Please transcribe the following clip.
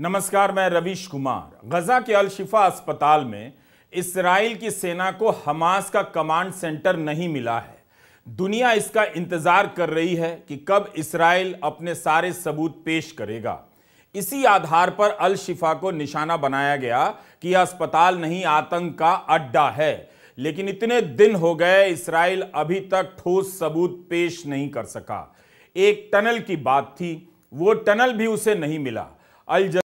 नमस्कार मैं रवीश कुमार गजा के अलशिफा अस्पताल में इसराइल की सेना को हमास का कमांड सेंटर नहीं मिला है दुनिया इसका इंतजार कर रही है कि कब इसराइल अपने सारे सबूत पेश करेगा इसी आधार पर अल शिफा को निशाना बनाया गया कि यह अस्पताल नहीं आतंक का अड्डा है लेकिन इतने दिन हो गए इसराइल अभी तक ठोस सबूत पेश नहीं कर सका एक टनल की बात थी वो टनल भी उसे नहीं मिला अल